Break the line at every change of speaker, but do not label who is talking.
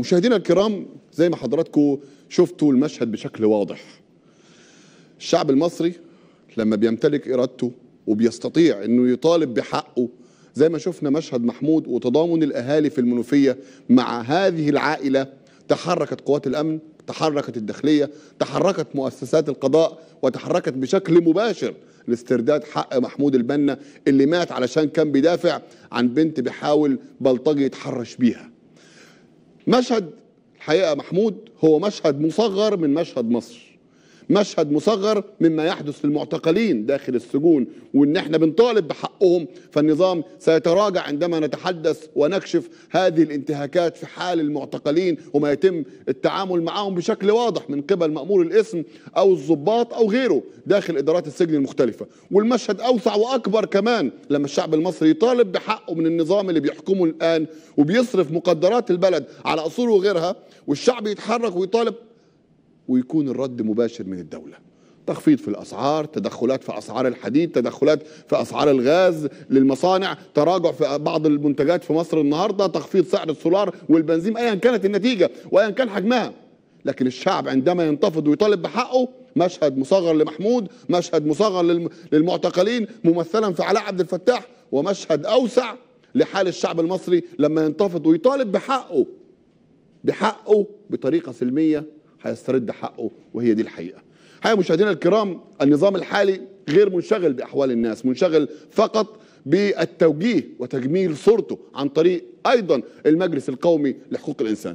مشاهدينا الكرام زي ما حضراتكم شفتوا المشهد بشكل واضح الشعب المصري لما بيمتلك إرادته وبيستطيع أنه يطالب بحقه زي ما شفنا مشهد محمود وتضامن الأهالي في المنوفية مع هذه العائلة تحركت قوات الأمن تحركت الداخلية تحركت مؤسسات القضاء وتحركت بشكل مباشر لاسترداد حق محمود البنا اللي مات علشان كان بيدافع عن بنت بيحاول بلطجي يتحرش بيها مشهد الحقيقه محمود هو مشهد مصغر من مشهد مصر مشهد مصغر مما يحدث للمعتقلين داخل السجون وان احنا بنطالب بحقهم فالنظام سيتراجع عندما نتحدث ونكشف هذه الانتهاكات في حال المعتقلين وما يتم التعامل معهم بشكل واضح من قبل مأمور الاسم او الضباط او غيره داخل ادارات السجن المختلفه والمشهد اوسع واكبر كمان لما الشعب المصري يطالب بحقه من النظام اللي بيحكمه الان وبيصرف مقدرات البلد على اصول وغيرها والشعب يتحرك ويطالب ويكون الرد مباشر من الدولة تخفيض في الأسعار تدخلات في أسعار الحديد تدخلات في أسعار الغاز للمصانع تراجع في بعض المنتجات في مصر النهاردة تخفيض سعر السولار والبنزين أيا كانت النتيجة وأيا كان حجمها لكن الشعب عندما ينتفض ويطالب بحقه مشهد مصغر لمحمود مشهد مصغر للمعتقلين ممثلا في علاء عبد الفتاح ومشهد أوسع لحال الشعب المصري لما ينتفض ويطالب بحقه بحقه بطريقة سلمية هيسترد حقه وهي دي الحقيقه حقيقه مشاهدينا الكرام النظام الحالي غير منشغل باحوال الناس منشغل فقط بالتوجيه وتجميل صورته عن طريق ايضا المجلس القومي لحقوق الانسان